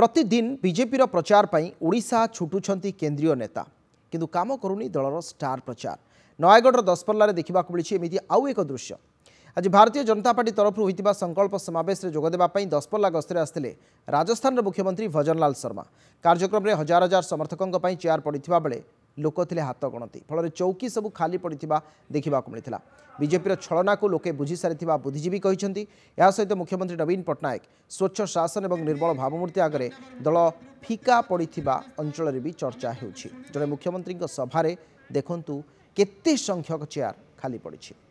ପ୍ରତିଦିନ ବିଜେପିର ପ୍ରଚାର ପାଇଁ ଓଡ଼ିଶା ଛୁଟୁଛନ୍ତି କେନ୍ଦ୍ରୀୟ ନେତା କିନ୍ତୁ କାମ କରୁନି ଦଳର ଷ୍ଟାର ପ୍ରଚାର ନୟାଗଡ଼ର ଦଶପଲ୍ଲାରେ ଦେଖିବାକୁ ମିଳିଛି ଏମିତି ଆଉ ଏକ ଦୃଶ୍ୟ ଆଜି ଭାରତୀୟ ଜନତା ପାର୍ଟି ତରଫରୁ ହୋଇଥିବା ସଂକଳ୍ପ ସମାବେଶରେ ଯୋଗଦେବା ପାଇଁ ଦଶପଲ୍ଲା ଗସ୍ତରେ ଆସିଥିଲେ ରାଜସ୍ଥାନର ମୁଖ୍ୟମନ୍ତ୍ରୀ ଭଜନଲାଲ ଶର୍ମା କାର୍ଯ୍ୟକ୍ରମରେ ହଜାର ହଜାର ସମର୍ଥକଙ୍କ ପାଇଁ ଚେୟାର ପଡ଼ିଥିବା ବେଳେ লোক লে হাত গণতি ফলের চৌকি সবু খালি পড়ি দেখা মিলে বিজেপির ছলনাকু লোকে বুঝি সারি বুদ্ধিজীবী এসে মুখ্যমন্ত্রী নবীন পট্টনাক স্বচ্ছ শাসন এবং নির্মল ভাবমূর্তি আগে দল ফিকা পড়ি অঞ্চলের বি চর্চা হচ্ছে জন মুখ্যমন্ত্রী সভায় দেখুন কেতে সংখ্যক চেয়ার খালি পড়ছে